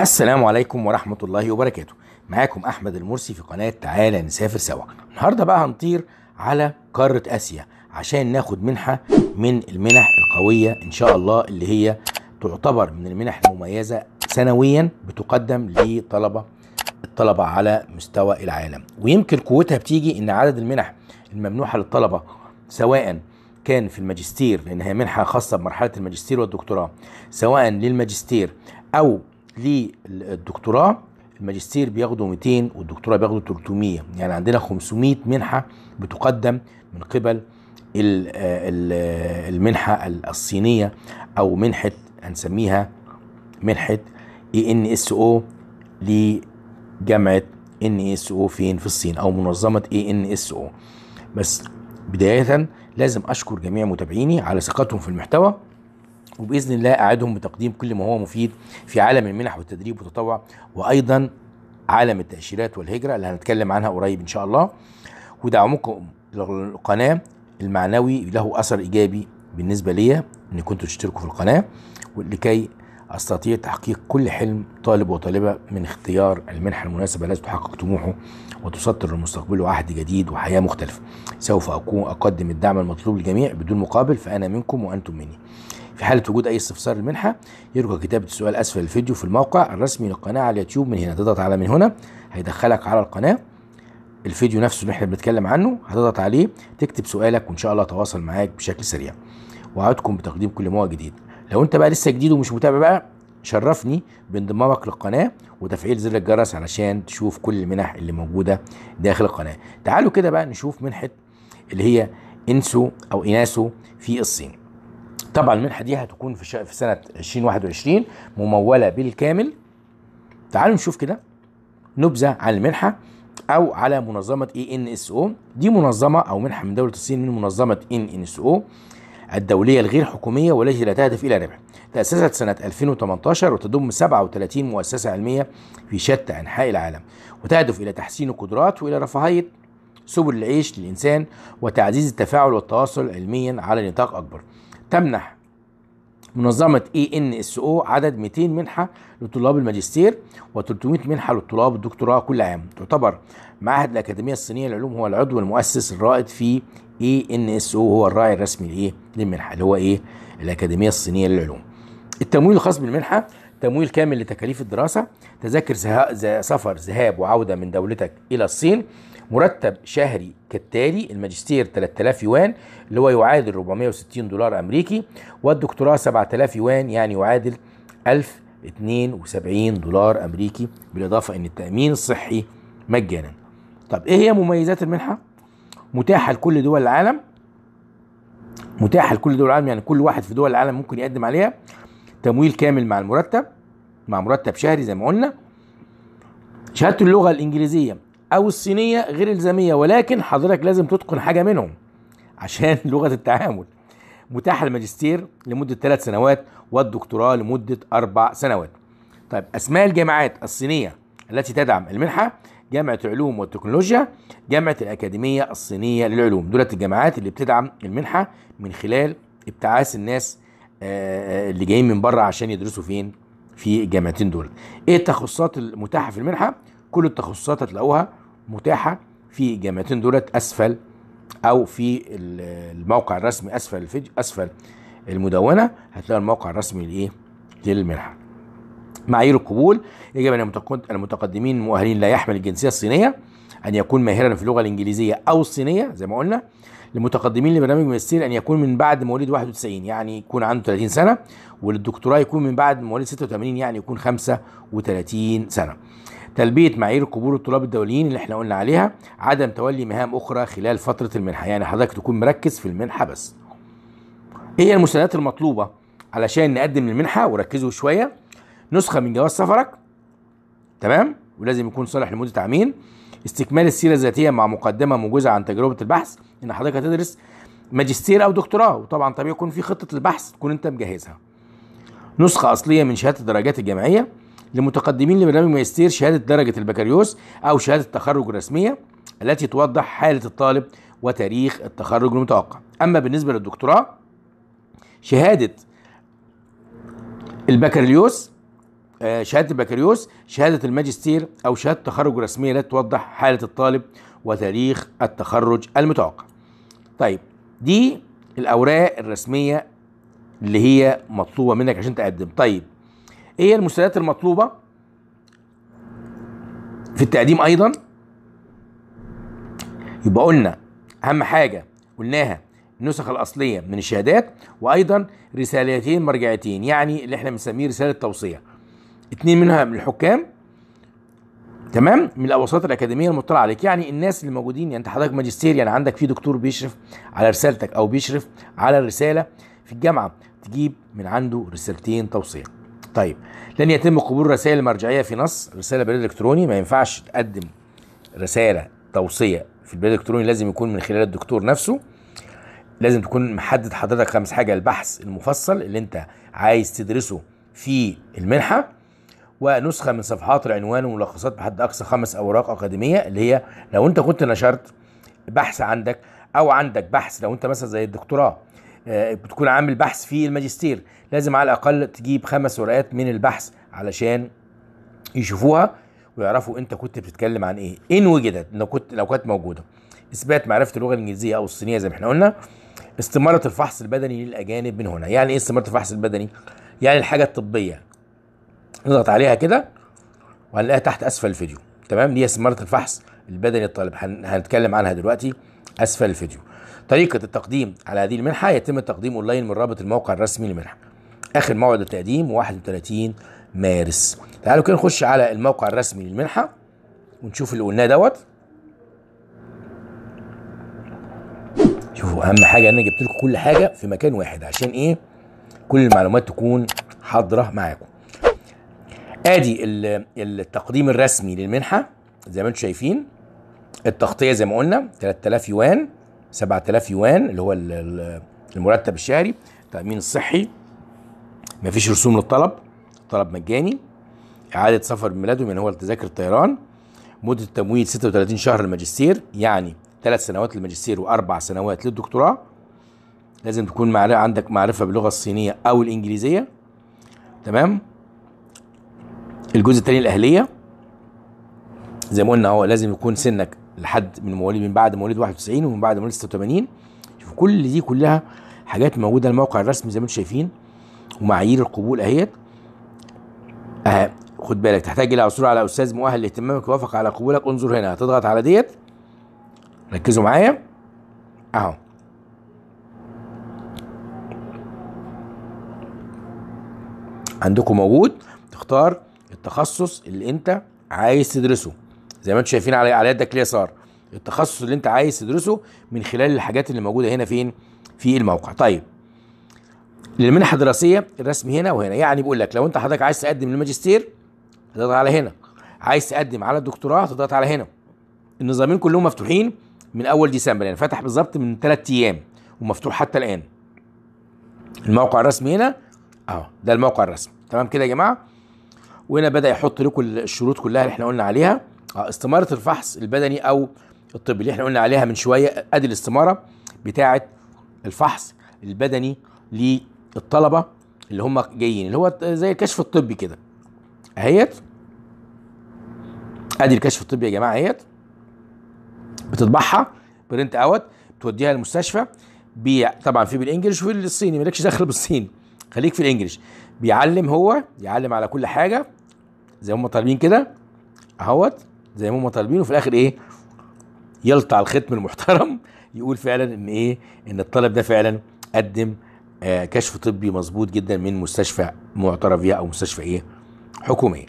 السلام عليكم ورحمة الله وبركاته معاكم أحمد المرسي في قناة تعالى نسافر سوا النهاردة بقى هنطير على قارة آسيا عشان ناخد منحة من المنح القوية إن شاء الله اللي هي تعتبر من المنح المميزة سنويا بتقدم لطلبة الطلبة على مستوى العالم ويمكن قوتها بتيجي ان عدد المنح الممنوحة للطلبة سواء كان في الماجستير لان هي منحة خاصة بمرحلة الماجستير والدكتوراه سواء للماجستير او للدكتوراه الماجستير بياخدوا 200 والدكتوراه بياخدوا 300 يعني عندنا 500 منحة بتقدم من قبل آه، آه، المنحة الصينية أو منحة هنسميها منحة اي ان اس او جامعه ان اس او فين في الصين او منظمه اي ان اس او بس بدايه لازم اشكر جميع متابعيني على ثقتهم في المحتوى وباذن الله اعدهم بتقديم كل ما هو مفيد في عالم المنح والتدريب والتطوع وايضا عالم التاشيرات والهجره اللي هنتكلم عنها قريب ان شاء الله ودعمكم للقناه المعنوي له اثر ايجابي بالنسبه ليا ان كنتوا تشتركوا في القناه ولكي استطيع تحقيق كل حلم طالب وطالبه من اختيار المنحه المناسبه التي تحقق طموحه وتسطر لمستقبله عهد جديد وحياه مختلفه. سوف اكون اقدم الدعم المطلوب للجميع بدون مقابل فانا منكم وانتم مني. في حالة وجود أي استفسار للمنحة يرجى كتابة السؤال أسفل الفيديو في الموقع الرسمي للقناة على اليوتيوب من هنا تضغط على من هنا هيدخلك على القناة الفيديو نفسه اللي احنا بنتكلم عنه هتضغط عليه تكتب سؤالك وإن شاء الله أتواصل معاك بشكل سريع. وأعدكم بتقديم كل موقع جديد لو انت بقى لسه جديد ومش متابع بقى شرفني بانضمامك للقناة وتفعيل زر الجرس علشان تشوف كل المنح اللي موجودة داخل القناة تعالوا كده بقى نشوف منحة اللي هي انسو او اناسو في الصين طبعا المنحة دي هتكون في, في سنة 2021 ممولة بالكامل تعالوا نشوف كده نبذة عن المنحة او على منظمة اي ان اس او دي منظمة او منحة من دولة الصين من منظمة ان ان اس او الدولية الغير حكومية والتي لا تهدف إلى ربح تأسست سنة 2018 وتضم 37 مؤسسة علمية في شتى أنحاء العالم وتهدف إلى تحسين القدرات وإلى رفاهية سبل العيش للإنسان وتعزيز التفاعل والتواصل علميا على نطاق أكبر تمنح منظمة اي ان اس او عدد 200 منحة لطلاب الماجستير و300 منحة لطلاب الدكتوراه كل عام تعتبر معهد الأكاديمية الصينية للعلوم هو العضو المؤسس الرائد في اي ان اس او هو الراعي الرسمي لايه للمنحة اللي هو ايه الأكاديمية الصينية للعلوم التمويل الخاص بالمنحة تمويل كامل لتكاليف الدراسة تذاكر سفر ذهاب وعودة من دولتك إلى الصين مرتب شهري كالتالي الماجستير 3000 يوان اللي هو يعادل 460 دولار أمريكي والدكتوراه 7000 يوان يعني يعادل 1072 دولار أمريكي بالإضافة إن التأمين الصحي مجانا طب إيه هي مميزات المنحة؟ متاحة لكل دول العالم متاحة لكل دول العالم يعني كل واحد في دول العالم ممكن يقدم عليها تمويل كامل مع المرتب مع مرتب شهري زي ما قلنا شهادة اللغة الإنجليزية او الصينيه غير الزاميه ولكن حضرتك لازم تتقن حاجه منهم عشان لغه التعامل متاح الماجستير لمده ثلاث سنوات والدكتوراه لمده اربع سنوات طيب اسماء الجامعات الصينيه التي تدعم المنحه جامعه العلوم والتكنولوجيا جامعه الاكاديميه الصينيه للعلوم دولت الجامعات اللي بتدعم المنحه من خلال ابتعاث الناس آه، آه، اللي جايين من بره عشان يدرسوا فين في الجامعتين دول ايه التخصصات المتاحه في المنحه كل التخصصات هتلاقوها متاحه في الجامعتين دولت اسفل او في الموقع الرسمي اسفل الفيديو اسفل المدونه هتلاقوا الموقع الرسمي لايه للمنحه معايير القبول يجب ان المتقدمين المؤهلين لا يحمل الجنسيه الصينيه ان يكون ماهرا في اللغه الانجليزيه او الصينيه زي ما قلنا للمتقدمين لبرنامج ماجستير ان يكون من بعد مواليد 91 يعني يكون عنده 30 سنه وللدكتوراه يكون من بعد مواليد 86 يعني يكون 35 سنه تلبيه معايير قبول الطلاب الدوليين اللي احنا قلنا عليها عدم تولي مهام اخرى خلال فتره المنحه يعني حضرتك تكون مركز في المنحه بس ايه المساندات المطلوبه علشان نقدم المنحه وركزوا شويه نسخه من جواز سفرك تمام ولازم يكون صالح لمده عامين استكمال السيره الذاتيه مع مقدمه موجزه عن تجربه البحث ان حضرتك هتدرس ماجستير او دكتوراه وطبعا طبيعي يكون في خطه البحث تكون انت مجهزها نسخه اصليه من شهاده الدرجات الجامعيه لمتقدمين لبرنامج ماجستير شهادة درجة البكالوريوس أو شهادة التخرج الرسمية التي توضح حالة الطالب وتاريخ التخرج المتوقع أما بالنسبة للدكتوراه شهادة البكالوريوس آه، شهاده البكالوريوس شهاده الماجستير او شهاده التخرج الرسميه التي توضح حاله الطالب وتاريخ التخرج المتوقع طيب دي الاوراق الرسميه اللي هي مطلوبه منك عشان تقدم طيب ايه المستندات المطلوبه في التقديم ايضا يبقى قلنا اهم حاجه قلناها النسخ الاصليه من الشهادات وايضا رسالتين مرجعيتين يعني اللي احنا بنسميه رساله توصيه اتنين منها من الحكام تمام من الاوساط الاكاديميه المطلعه عليك يعني الناس اللي موجودين يعني انت حضرتك ماجستير يعني عندك في دكتور بيشرف على رسالتك او بيشرف على الرساله في الجامعه تجيب من عنده رسالتين توصيه طيب لن يتم قبول الرسائل المرجعيه في نص رساله بريد الكتروني ما ينفعش تقدم رساله توصيه في البريد الالكتروني لازم يكون من خلال الدكتور نفسه لازم تكون محدد حضرتك خمس حاجه البحث المفصل اللي انت عايز تدرسه في المنحه ونسخه من صفحات العنوان وملخصات بحد اقصى خمس اوراق اكاديميه اللي هي لو انت كنت نشرت بحث عندك او عندك بحث لو انت مثلا زي الدكتوراه آه، بتكون عامل بحث في الماجستير لازم على الاقل تجيب خمس ورقات من البحث علشان يشوفوها ويعرفوا انت كنت بتتكلم عن ايه ان وجدت لو كنت لو كانت موجوده اثبات معرفه اللغه الانجليزيه او الصينيه زي ما احنا قلنا استماره الفحص البدني للاجانب من هنا يعني ايه استماره الفحص البدني يعني الحاجه الطبيه نضغط عليها كده وهنلاقيها تحت اسفل الفيديو تمام دي استماره الفحص البدني الطالب هنتكلم عنها دلوقتي اسفل الفيديو طريقة التقديم على هذه المنحة يتم التقديم أونلاين من رابط الموقع الرسمي للمنحة آخر موعد التقديم 31 مارس تعالوا كده نخش على الموقع الرسمي للمنحة ونشوف اللي قلناه دوت شوفوا أهم حاجة أنا جبت لكم كل حاجة في مكان واحد عشان إيه كل المعلومات تكون حاضرة معاكم ادي التقديم الرسمي للمنحه زي ما انتم شايفين التغطيه زي ما قلنا 3000 يوان 7000 يوان اللي هو المرتب الشهري التامين الصحي مفيش رسوم للطلب طلب مجاني اعاده سفر ميلاده يعني هو تذاكر الطيران مده التمويل 36 شهر للماجستير يعني ثلاث سنوات للماجستير واربع سنوات للدكتوراه لازم تكون معرفة عندك معرفه باللغه الصينيه او الانجليزيه تمام الجزء الثاني الاهليه زي ما قلنا هو لازم يكون سنك لحد من مواليد من بعد مواليد 91 ومن بعد مواليد 86 شوف كل دي كلها حاجات موجوده الموقع الرسمي زي ما انتم شايفين ومعايير القبول اهيت آه خد بالك تحتاج الى عثور على استاذ مؤهل لاهتمامك ووافق على قبولك انظر هنا هتضغط على ديت ركزوا معايا اهو عندكم موجود تختار التخصص اللي انت عايز تدرسه زي ما انتم شايفين على على يدك ليه صار التخصص اللي انت عايز تدرسه من خلال الحاجات اللي موجوده هنا فين في الموقع طيب للمنحه الدراسيه الرسم هنا وهنا يعني بيقول لك لو انت حضرتك عايز تقدم للماجستير تضغط على هنا عايز تقدم على الدكتوراه تضغط على هنا النظامين كلهم مفتوحين من اول ديسمبر يعني فتح بالظبط من ثلاث ايام ومفتوح حتى الان الموقع الرسمي هنا اهو ده الموقع الرسمي تمام كده يا جماعه وهنا بدا يحط لكم الشروط كلها اللي احنا قلنا عليها استماره الفحص البدني او الطبي اللي احنا قلنا عليها من شويه ادي الاستماره بتاعه الفحص البدني للطلبه اللي هم جايين اللي هو زي الكشف الطبي كده اهيت ادي الكشف الطبي يا جماعه اهيت بتطبعها برنت اوت بتوديها المستشفى بي... طبعا في بالانجلش وفي بالصيني مالكش دخل بالصيني خليك في الانجلش بيعلم هو يعلم على كل حاجه زي هم طالبين كده اهوت زي ما هم طالبين وفي الاخر ايه يلطع الختم المحترم يقول فعلا ان ايه ان الطالب ده فعلا قدم آه كشف طبي مظبوط جدا من مستشفى معترف بيها او مستشفى ايه حكوميه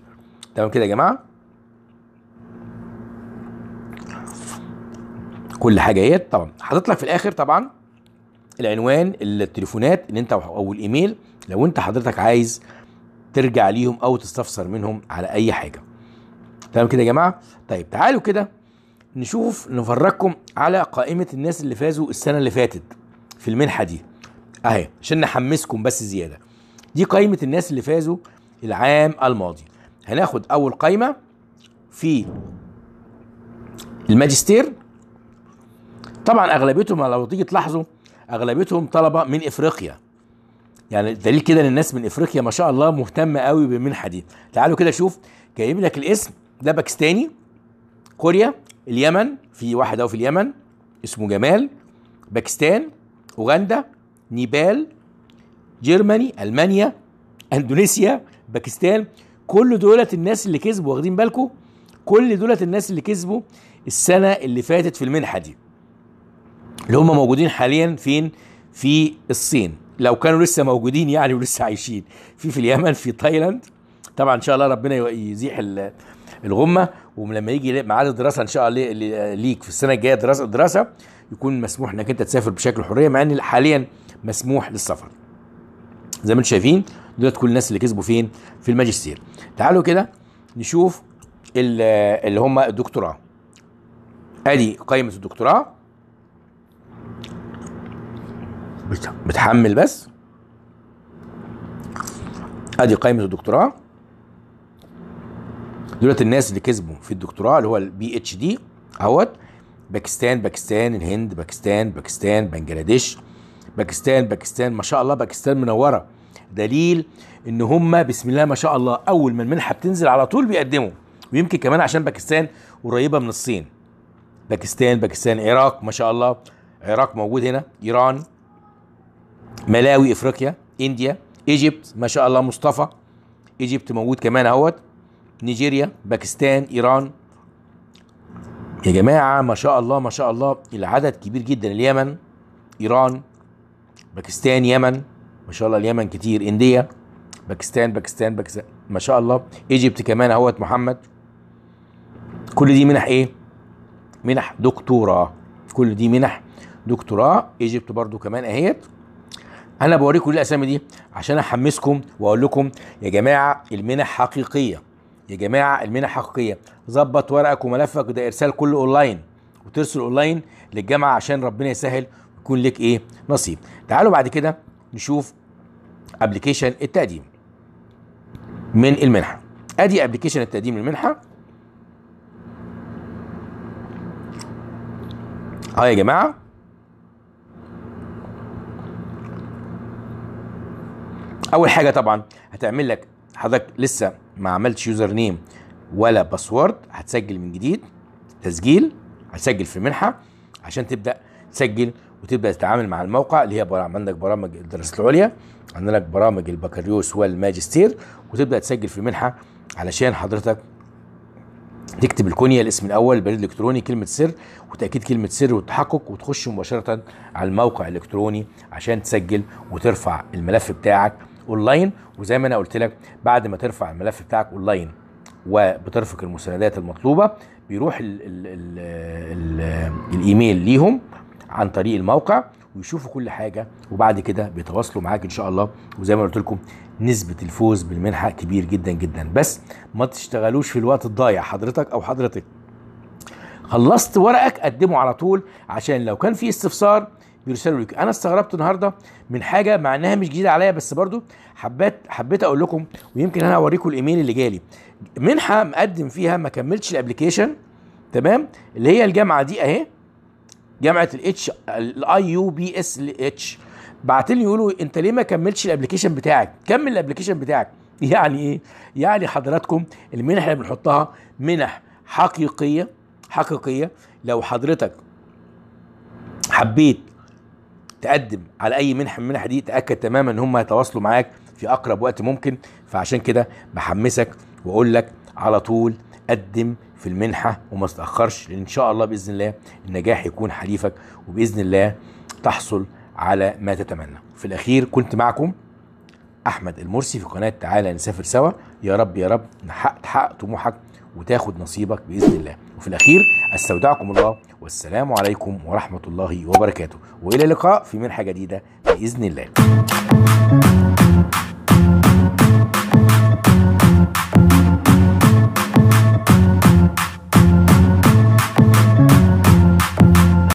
تمام كده يا جماعه كل حاجه اهيت طبعا حاطط لك في الاخر طبعا العنوان التليفونات ان انت او الايميل لو انت حضرتك عايز ترجع ليهم او تستفسر منهم على اي حاجه تمام كده يا جماعه طيب تعالوا كده نشوف نفرجكم على قائمه الناس اللي فازوا السنه اللي فاتت في المنحه دي اهي عشان نحمسكم بس زياده دي قائمه الناس اللي فازوا العام الماضي هناخد اول قائمه في الماجستير طبعا اغلبيتهم لو تيجي تلاحظوا اغلبيتهم طلبه من افريقيا يعني دليل كده ان الناس من افريقيا ما شاء الله مهتمه قوي بالمنحه دي تعالوا كده شوف جايب لك الاسم ده باكستاني كوريا اليمن في واحد اهو في اليمن اسمه جمال باكستان اوغندا نيبال جيرماني المانيا اندونيسيا باكستان كل دولت الناس اللي كسبوا واخدين بالكم كل دولت الناس اللي كسبوا السنه اللي فاتت في المنحه دي اللي هم موجودين حاليا فين في الصين لو كانوا لسه موجودين يعني ولسه عايشين في في اليمن في تايلاند طبعا ان شاء الله ربنا يزيح الغمه ولما يجي ميعاد الدراسه ان شاء الله ليك في السنه الجايه دراسه دراسه يكون مسموح انك انت تسافر بشكل حريه مع ان حاليا مسموح للسفر زي ما انتم شايفين دولت كل الناس اللي كسبوا فين في الماجستير تعالوا كده نشوف اللي هم الدكتوراه ادي قائمه الدكتوراه بتحمل بس ادي قائمه الدكتوراه دولت الناس اللي كسبوا في الدكتوراه اللي هو البي اتش دي اهوت باكستان باكستان الهند باكستان باكستان بنجلاديش باكستان باكستان ما شاء الله باكستان منوره دليل ان هم بسم الله ما شاء الله اول ما المنحه بتنزل على طول بيقدموا ويمكن كمان عشان باكستان قريبه من الصين باكستان باكستان العراق ما شاء الله العراق موجود هنا ايران ملاوي افريقيا انديا ايجيبت ما شاء الله مصطفى ايجيبت موجود كمان اهوت نيجيريا باكستان ايران يا جماعه ما شاء الله ما شاء الله العدد كبير جدا اليمن ايران باكستان يمن ما شاء الله اليمن كتير انديا باكستان باكستان باكستان ما شاء الله ايجيبت كمان اهوت محمد كل دي منح ايه منح دكتوراه كل دي منح دكتوراه ايجيبت برضو كمان اهيت انا بوريكم الاسامي دي عشان احمسكم واقول لكم يا جماعه المنح حقيقيه يا جماعه المنح حقيقيه ظبط ورقك وملفك وده ارسال كله اونلاين وترسل اونلاين للجامعه عشان ربنا يسهل ويكون لك ايه نصيب تعالوا بعد كده نشوف ابلكيشن التقديم من المنحه ادي ابلكيشن التقديم للمنحه اه يا جماعه اول حاجه طبعا هتعمل لك حضرتك لسه ما عملتش يوزر نيم ولا باسورد هتسجل من جديد تسجيل هتسجل في المنحه عشان تبدا تسجل وتبدا تتعامل مع الموقع اللي هي عندك برامج الدراسات العليا عندنا لك برامج البكالوريوس والماجستير وتبدا تسجل في المنحه علشان حضرتك تكتب الكونيه الاسم الاول البريد الالكتروني كلمه سر وتاكيد كلمه سر والتحقق وتخش مباشره على الموقع الالكتروني عشان تسجل وترفع الملف بتاعك اونلاين وزي ما انا قلت لك بعد ما ترفع الملف بتاعك اونلاين وبترفق المستندات المطلوبه بيروح الـ الـ الـ الـ الايميل ليهم عن طريق الموقع ويشوفوا كل حاجه وبعد كده بيتواصلوا معاك ان شاء الله وزي ما قلت لكم نسبه الفوز بالمنحه كبير جدا جدا بس ما تشتغلوش في الوقت الضايع حضرتك او حضرتك خلصت ورقك قدمه على طول عشان لو كان في استفسار بيرسلوا لك انا استغربت النهارده من حاجه مع انها مش جديده عليا بس برضو حبيت حبيت اقول لكم ويمكن انا اوريكم الايميل اللي جالي منحه مقدم فيها ما كملتش الابلكيشن تمام اللي هي الجامعه دي اهي جامعه الاتش الاي يو بي اس اتش لي يقولوا انت ليه ما كملتش الابلكيشن بتاعك كمل الابلكيشن بتاعك يعني ايه يعني حضراتكم المنح اللي بنحطها منح حقيقيه حقيقيه لو حضرتك حبيت تقدم على اي منحه من المنح دي تاكد تماما ان هم هيتواصلوا معاك في اقرب وقت ممكن فعشان كده بحمسك واقول لك على طول قدم في المنحه وما تتاخرش لان ان شاء الله باذن الله النجاح يكون حليفك وباذن الله تحصل على ما تتمنى في الاخير كنت معكم احمد المرسي في قناه تعالى نسافر سوا يا رب يا رب نحقق تحقق طموحك وتاخد نصيبك باذن الله وفي الاخير استودعكم الله والسلام عليكم ورحمه الله وبركاته والى اللقاء في منحه جديده باذن الله